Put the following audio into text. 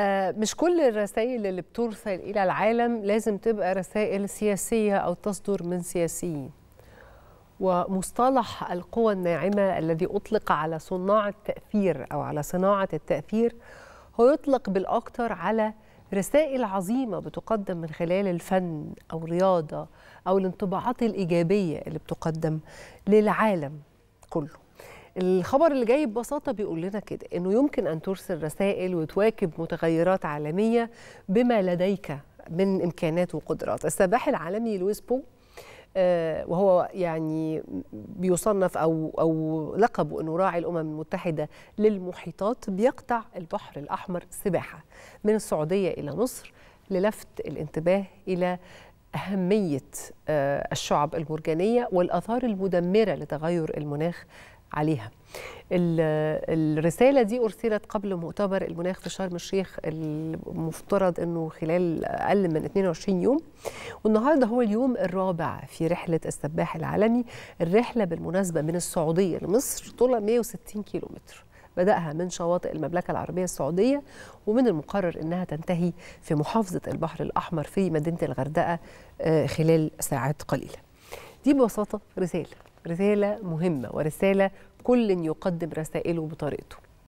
آه، مش كل الرسائل اللي بترسل إلى العالم لازم تبقى رسائل سياسية أو تصدر من سياسيين ومصطلح القوى الناعمة الذي أطلق على صناع التأثير أو على صناعة التأثير هو يطلق بالأكثر على رسائل عظيمة بتقدم من خلال الفن أو الرياضة أو الانطباعات الإيجابية اللي بتقدم للعالم كله الخبر اللي جاي ببساطة بيقول لنا كده أنه يمكن أن ترسل رسائل وتواكب متغيرات عالمية بما لديك من إمكانات وقدرات السباح العالمي لويس بو آه، وهو يعني بيصنف او او لقبه انه راعي الامم المتحده للمحيطات بيقطع البحر الاحمر سباحه من السعوديه الى مصر للفت الانتباه الى اهميه آه، الشعب المرجانيه والاثار المدمره لتغير المناخ عليها الرسالة دي أرسلت قبل مؤتمر المناخ في شرم الشيخ المفترض أنه خلال أقل من 22 يوم والنهاردة هو اليوم الرابع في رحلة السباح العالمي الرحلة بالمناسبة من السعودية لمصر طولها 160 كيلومتر بدأها من شواطئ المملكة العربية السعودية ومن المقرر أنها تنتهي في محافظة البحر الأحمر في مدينة الغردقة آه، خلال ساعات قليلة دي ببساطه رساله رساله مهمه ورساله كل يقدم رسائله بطريقته